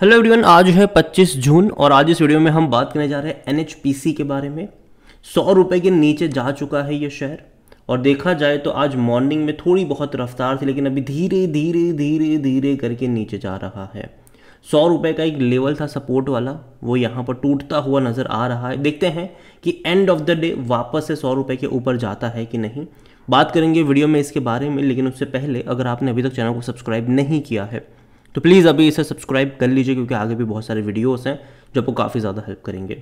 hello everyone आज है 25 जून और आज इस वीडियो में हम बात करने जा रहे हैं एन के बारे में सौ रुपये के नीचे जा चुका है ये शेयर और देखा जाए तो आज मॉर्निंग में थोड़ी बहुत रफ्तार थी लेकिन अभी धीरे धीरे धीरे धीरे करके नीचे जा रहा है सौ रुपये का एक लेवल था सपोर्ट वाला वो यहाँ पर टूटता हुआ नज़र आ रहा है देखते हैं कि एंड ऑफ द डे वापस से सौ रुपये के ऊपर जाता है कि नहीं बात करेंगे वीडियो में इसके बारे में लेकिन उससे पहले अगर आपने अभी तक चैनल को सब्सक्राइब नहीं किया है तो प्लीज़ अभी इसे सब्सक्राइब कर लीजिए क्योंकि आगे भी बहुत सारे वीडियोस हैं जो आपको काफ़ी ज़्यादा हेल्प करेंगे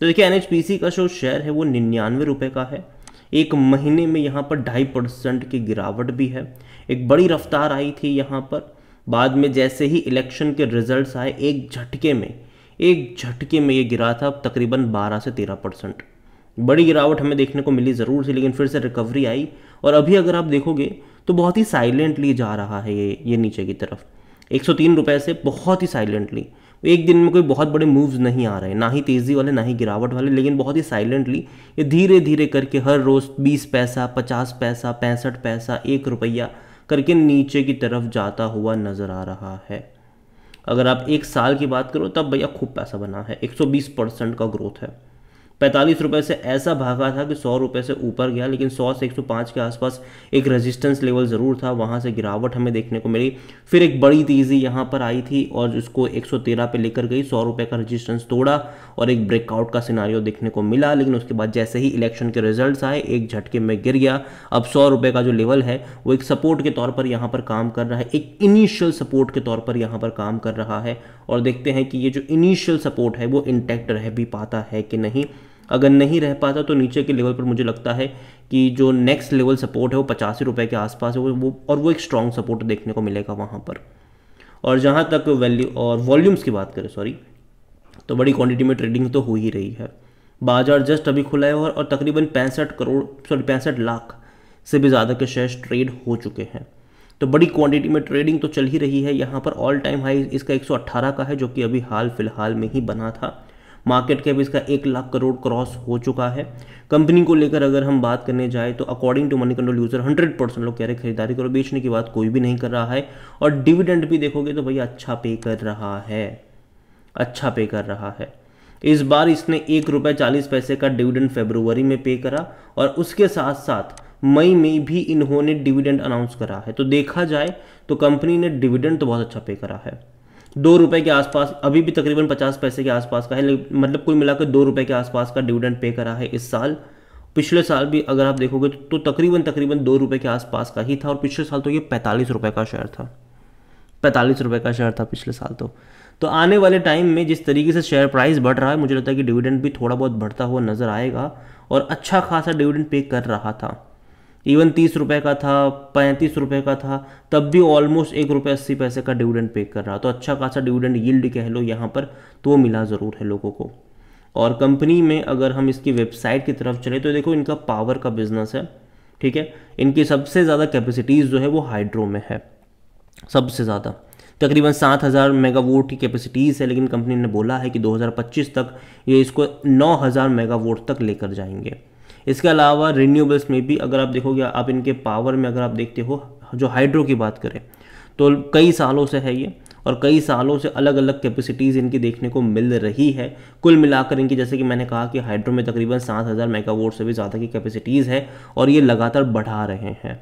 तो देखिए एन का जो शेयर है वो निन्यानवे रुपये का है एक महीने में यहाँ पर ढाई परसेंट की गिरावट भी है एक बड़ी रफ्तार आई थी यहाँ पर बाद में जैसे ही इलेक्शन के रिजल्ट्स आए एक झटके में एक झटके में ये गिरा था तकरीबन 12 से 13 परसेंट बड़ी गिरावट हमें देखने को मिली ज़रूर थी लेकिन फिर से रिकवरी आई और अभी अगर आप देखोगे तो बहुत ही साइलेंटली जा रहा है ये ये नीचे की तरफ एक सौ तीन रुपये से बहुत ही साइलेंटली एक दिन में कोई बहुत बड़े मूव्स नहीं आ रहे ना ही तेज़ी वाले ना ही गिरावट वाले लेकिन बहुत ही साइलेंटली ये धीरे धीरे करके हर रोज़ बीस पैसा पचास पैसा पैंसठ पैसा एक रुपया करके नीचे की तरफ जाता हुआ नज़र आ रहा है अगर आप एक साल की बात करो तब भैया खूब पैसा बना है 120 परसेंट का ग्रोथ है पैंतालीस रुपये से ऐसा भागा था कि सौ रुपये से ऊपर गया लेकिन सौ से एक सौ पाँच के आसपास एक रेजिस्टेंस लेवल ज़रूर था वहाँ से गिरावट हमें देखने को मिली फिर एक बड़ी तेज़ी यहाँ पर आई थी और उसको एक सौ तेरह पर लेकर गई सौ रुपये का रजिस्टेंस तोड़ा और एक ब्रेकआउट का सिनारियो देखने को मिला लेकिन उसके बाद जैसे ही इलेक्शन के रिजल्ट आए एक झटके में गिर गया अब सौ रुपये का जो लेवल है वो एक सपोर्ट के तौर पर यहाँ पर काम कर रहा है एक इनिशियल सपोर्ट के तौर पर यहाँ पर काम कर रहा है और देखते हैं कि ये जो इनिशियल सपोर्ट है वो इंटैक्ट रह भी पाता है कि नहीं अगर नहीं रह पाता तो नीचे के लेवल पर मुझे लगता है कि जो नेक्स्ट लेवल सपोर्ट है वो पचासी रुपये के आसपास है वो और वो एक स्ट्रॉन्ग सपोर्ट देखने को मिलेगा वहाँ पर और जहाँ तक वैल्यू और वॉल्यूम्स की बात करें सॉरी तो बड़ी क्वांटिटी में ट्रेडिंग तो हो ही रही है बाजार जस्ट अभी खुला है और, और तकरीबन पैंसठ करोड़ सॉरी पैंसठ लाख से भी ज़्यादा के शेयर्स ट्रेड हो चुके हैं तो बड़ी क्वांटिटी में ट्रेडिंग तो चल ही रही है यहाँ पर ऑल टाइम हाई इसका 118 का है जो कि अभी हाल फिलहाल में ही बना था मार्केट कैप इसका एक लाख करोड़ क्रॉस हो चुका है कंपनी को लेकर अगर हम बात करने जाए तो according to money control user hundred percent लोग कह रहे खरीदारी करो बेचने की बात कोई भी नहीं कर रहा है और डिविडेंड भी देखोगे तो भैया अच्छा पे कर रहा है अच्छा पे कर रहा है इस बार इसने एक रुपये चालीस पैसे का डिविडेंड फेब्रुवरी में पे करा और उसके साथ साथ मई में भी इन्होंने डिविडेंड अनाउंस करा है तो देखा जाए तो कंपनी ने डिविडेंड तो बहुत अच्छा पे करा है दो रुपये के आसपास अभी भी तकरीबन पचास पैसे के आसपास का है मतलब कुल मिलाकर दो रुपये के आसपास का डिविडेंड पे करा है इस साल पिछले साल भी अगर आप देखोगे तो, तो तकरीबन तकरीबन दो रुपए के आसपास का ही था और पिछले साल तो ये पैंतालीस रुपए का शेयर था पैंतालीस रुपए का शेयर था पिछले साल तो तो आने वाले टाइम में जिस तरीके से शेयर प्राइस बढ़ रहा है मुझे लगता है कि डिविडेंड भी थोड़ा बहुत बढ़ता हुआ नज़र आएगा और अच्छा खासा डिविडेंड पे कर रहा था इवन तीस रुपये का था पैंतीस रुपये का था तब भी ऑलमोस्ट एक रुपये अस्सी पैसे का डिविडेंड पे कर रहा तो अच्छा खासा डिविडेंड यील्ड कह लो यहाँ पर तो वो मिला ज़रूर है लोगों को और कंपनी में अगर हम इसकी वेबसाइट की तरफ चले तो देखो इनका पावर का बिजनेस है ठीक है इनकी सबसे ज़्यादा कैपेसिटीज़ जो है वो हाइड्रो में है सबसे ज़्यादा तकरीबन सात हज़ार मेगावोट की कैपेसिटीज़ है लेकिन कंपनी ने बोला है कि 2025 तक ये इसको नौ हज़ार मेगावोट तक लेकर जाएंगे इसके अलावा रिन्यूएबल्स में भी अगर आप देखोगे आप इनके पावर में अगर आप देखते हो जो हाइड्रो की बात करें तो कई सालों से है ये और कई सालों से अलग अलग कैपेसिटीज़ इनकी देखने को मिल रही है कुल मिलाकर इनकी जैसे कि मैंने कहा कि हाइड्रो में तकरीबन सात हज़ार मेगावोट से भी ज़्यादा की कैपेसिटीज़ है और ये लगातार बढ़ा रहे हैं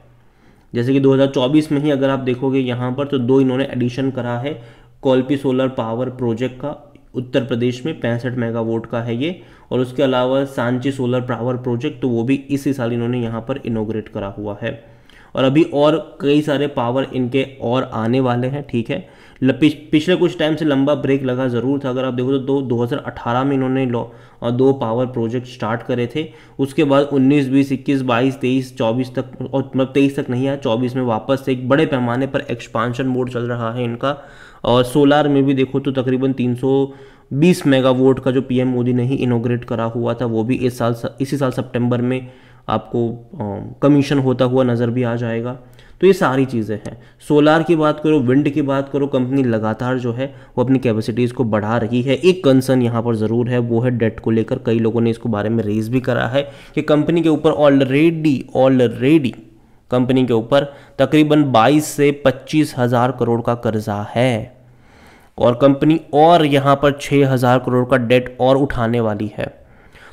जैसे कि 2024 में ही अगर आप देखोगे यहाँ पर तो दो इन्होंने एडिशन करा है कॉल्पी सोलर पावर प्रोजेक्ट का उत्तर प्रदेश में पैंसठ मेगावाट का है ये और उसके अलावा सांची सोलर पावर प्रोजेक्ट तो वो भी इसी साल इन्होंने यहाँ पर इनोग्रेट करा हुआ है और अभी और कई सारे पावर इनके और आने वाले हैं ठीक है पिछले कुछ टाइम से लंबा ब्रेक लगा ज़रूर था अगर आप देखो तो दो दो हज़ार अठारह में इन्होंने लॉ और दो पावर प्रोजेक्ट स्टार्ट करे थे उसके बाद उन्नीस बीस इक्कीस बाईस तेईस चौबीस तक और मतलब तेईस तक नहीं आया चौबीस में वापस से एक बड़े पैमाने पर एक्सपांशन मोड चल रहा है इनका और सोलार में भी देखो तो तकरीबन तीन सौ बीस मेगावोट का जो पीएम मोदी ने ही इनोग्रेट करा हुआ था वो भी इस साल इसी साल सितंबर में आपको कमीशन होता हुआ नज़र भी आ जाएगा तो ये सारी चीज़ें हैं सोलार की बात करो विंड की बात करो कंपनी लगातार जो है वो अपनी कैपेसिटीज़ को बढ़ा रही है एक कंसर्न यहाँ पर ज़रूर है वो है डेट को लेकर कई लोगों ने इसको बारे में रेज भी करा है कि कंपनी के ऊपर ऑलरेडी ऑलरेडी कंपनी के ऊपर तकरीबन 22 से पच्चीस हज़ार करोड़ का कर्जा है और कंपनी और यहाँ पर छः हज़ार करोड़ का डेट और उठाने वाली है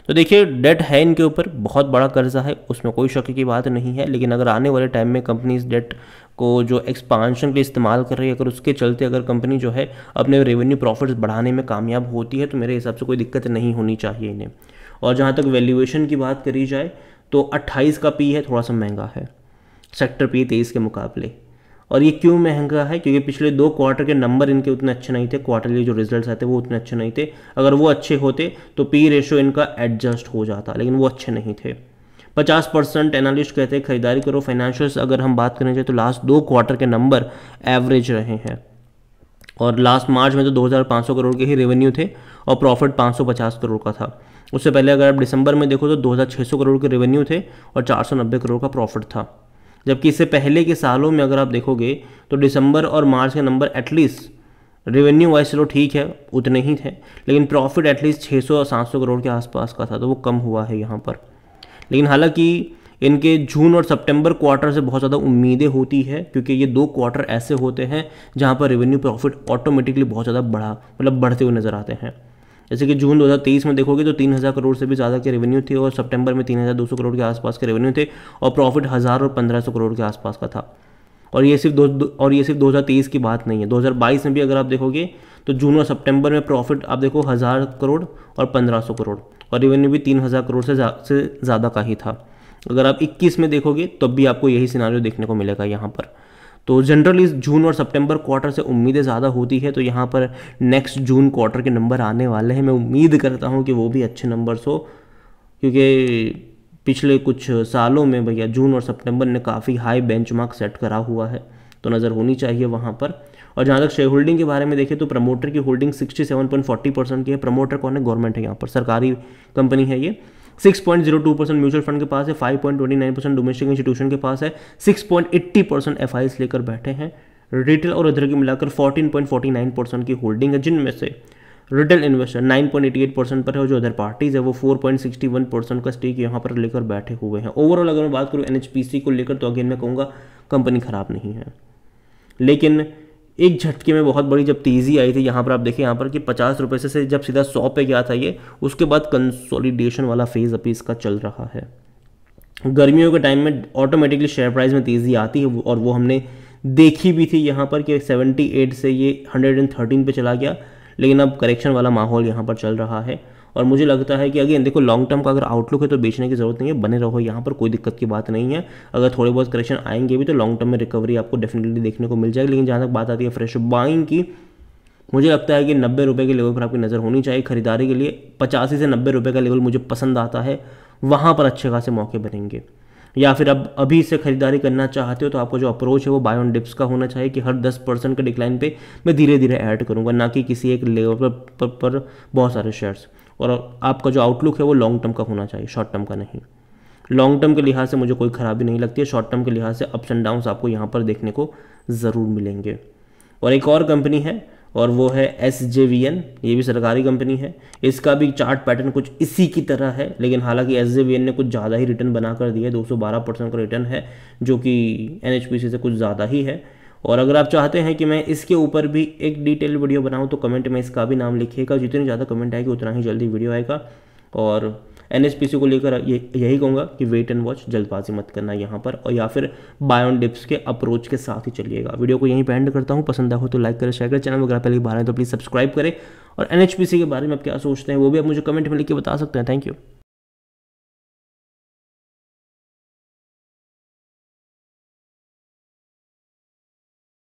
तो देखिए डेट है इनके ऊपर बहुत बड़ा कर्जा है उसमें कोई शक की बात नहीं है लेकिन अगर आने वाले टाइम में कंपनी इस डेट को जो एक्सपांशन के लिए इस्तेमाल कर रही है अगर उसके चलते अगर कंपनी जो है अपने रेवेन्यू प्रॉफिट्स बढ़ाने में कामयाब होती है तो मेरे हिसाब से कोई दिक्कत नहीं होनी चाहिए इन्हें और जहाँ तक वैल्यूएशन की बात करी जाए तो 28 का पी है थोड़ा सा महंगा है सेक्टर पी तेईस के मुकाबले और ये क्यों महंगा है क्योंकि पिछले दो क्वार्टर के नंबर इनके उतने अच्छे नहीं थे क्वार्टरली जो रिजल्ट्स आते वो उतने अच्छे नहीं थे अगर वो अच्छे होते तो पी रेशो इनका एडजस्ट हो जाता लेकिन वो अच्छे नहीं थे पचास परसेंट एनालिस्ट कहते हैं खरीदारी करो फाइनेंशियल्स अगर हम बात करें जाए तो लास्ट दो क्वार्टर के नंबर एवरेज रहे हैं और लास्ट मार्च में तो 2500 करोड़ के ही रेवेन्यू थे और प्रॉफिट 550 करोड़ का था उससे पहले अगर आप दिसंबर में देखो तो 2600 करोड़ के रेवेन्यू थे और 490 करोड़ का प्रॉफिट था जबकि इससे पहले के सालों में अगर आप देखोगे तो दिसंबर और मार्च के नंबर एटलीस्ट रेवेन्यू वाइज चलो ठीक है उतने ही थे लेकिन प्रॉफिट एटलीस्ट 600 और सात करोड़ के आसपास का था तो वो कम हुआ है यहाँ पर लेकिन हालांकि इनके जून और सितंबर क्वार्टर से बहुत ज़्यादा उम्मीदें होती है क्योंकि ये दो क्वार्टर ऐसे होते हैं जहाँ पर रेवेन्यू प्रॉफिट ऑटोमेटिकली बहुत ज़्यादा बढ़ा मतलब बढ़ते हुए नज़र आते हैं जैसे कि जून 2023 में देखोगे तो 3000 करोड़ से भी ज़्यादा के रेवेन्यू थे और सितंबर में 3200 करोड़ के आसपास के रेवेन्यू थे और प्रॉफिट हज़ार और सौ करोड़ के आसपास का था और ये सिर्फ दो, दो और ये सिर्फ 2023 की बात नहीं है 2022 में भी अगर आप देखोगे तो जून और सितंबर में प्रॉफिट आप देखो हज़ार करोड़ और पंद्रह करोड़ और रेवेन्यू भी तीन करोड़ से जा, से ज़्यादा का ही था अगर आप इक्कीस में देखोगे तब तो भी आपको यही सिनारियो देखने को मिलेगा यहाँ पर तो जनरली जून और सितंबर क्वार्टर से उम्मीदें ज़्यादा होती है तो यहाँ पर नेक्स्ट जून क्वार्टर के नंबर आने वाले हैं मैं उम्मीद करता हूँ कि वो भी अच्छे नंबर्स हो क्योंकि पिछले कुछ सालों में भैया जून और सितंबर ने काफ़ी हाई बेंचमार्क सेट करा हुआ है तो नज़र होनी चाहिए वहाँ पर और जहाँ तक शेयर होल्डिंग के बारे में देखें तो प्रमोटर की होल्डिंग 67.40 परसेंट की है प्रमोटर कौन है गवर्नमेंट है यहाँ पर सरकारी कंपनी है ये six point zero two percent mutual fund के पास है five point twenty nine percent domestic institution के पास है six point eighty percent F लेकर बैठे हैं रिटेल और अदर की मिलाकर fourteen point forty nine percent की होल्डिंग है जिनमें से रिटेल इन्वेस्टर 9.88 परसेंट पर है और जो अदर पार्टीज है वो 4.61 परसेंट का स्टेक यहाँ पर लेकर बैठे हुए हैं ओवरऑल अगर मैं बात करूँ एनएचपीसी को लेकर तो अगेन मैं कहूँगा कंपनी खराब नहीं है लेकिन एक झटके में बहुत बड़ी जब तेज़ी आई थी यहाँ पर आप देखिए यहाँ पर कि पचास रुपये से, से जब सीधा सौ पे गया था ये उसके बाद कंसोलिडेशन वाला फेज़ अभी इसका चल रहा है गर्मियों के टाइम में ऑटोमेटिकली शेयर प्राइस में तेज़ी आती है और वो हमने देखी भी थी यहाँ पर कि 78 से ये 113 पे चला गया लेकिन अब करेक्शन वाला माहौल यहाँ पर चल रहा है और मुझे लगता है कि अगेन देखो लॉन्ग टर्म का अगर आउटलुक है तो बेचने की जरूरत नहीं है बने रहो यहाँ पर कोई दिक्कत की बात नहीं है अगर थोड़े बहुत करेक्शन आएंगे भी तो लॉन्ग टर्म में रिकवरी आपको डेफिनेटली देखने को मिल जाएगी लेकिन जहाँ तक बात आती है फ्रेश बाइंग की मुझे लगता है कि नब्बे रुपये के लेवल पर आपकी नज़र होनी चाहिए खरीदारी के लिए पचासी से नब्बे रुपये का लेवल मुझे पसंद आता है वहाँ पर अच्छे खासे मौके बनेंगे या फिर अब अभी से खरीदारी करना चाहते हो तो आपका जो अप्रोच है वो बाय ऑन डिप्स का होना चाहिए कि हर दस परसेंट के डिक्लाइन पे मैं धीरे धीरे ऐड करूँगा ना कि किसी एक लेवल पर, पर, पर बहुत सारे शेयर्स और आपका जो आउटलुक है वो लॉन्ग टर्म का होना चाहिए शॉर्ट टर्म का नहीं लॉन्ग टर्म के लिहाज से मुझे कोई खराबी नहीं लगती है शॉर्ट टर्म के लिहाज से अप्स एंड डाउन्स आपको यहाँ पर देखने को ज़रूर मिलेंगे और एक और कंपनी है और वो है एस जे वी एन ये भी सरकारी कंपनी है इसका भी चार्ट पैटर्न कुछ इसी की तरह है लेकिन हालांकि एस जे वी एन ने कुछ ज़्यादा ही रिटर्न बना कर दिया है दो सौ बारह परसेंट का रिटर्न है जो कि एन एच पी सी से कुछ ज़्यादा ही है और अगर आप चाहते हैं कि मैं इसके ऊपर भी एक डिटेल वीडियो बनाऊँ तो कमेंट में इसका भी नाम लिखिएगा जितने ज़्यादा कमेंट आएगी उतना ही जल्दी वीडियो आएगा और एन को लेकर यही कहूँगा कि वेट एंड वॉच जल्दबाजी मत करना यहाँ पर और या फिर बायोन डिप्स के अप्रोच के साथ ही चलिएगा वीडियो को यहीं पर एंड करता हूँ पसंद आ तो लाइक करें शेयर करें चैनल वगैरह पहले बाहर है तो प्लीज़ सब्सक्राइब करें और एन के बारे में आप क्या सोचते हैं वो भी आप मुझे कमेंट में लिख के बता सकते हैं थैंक यू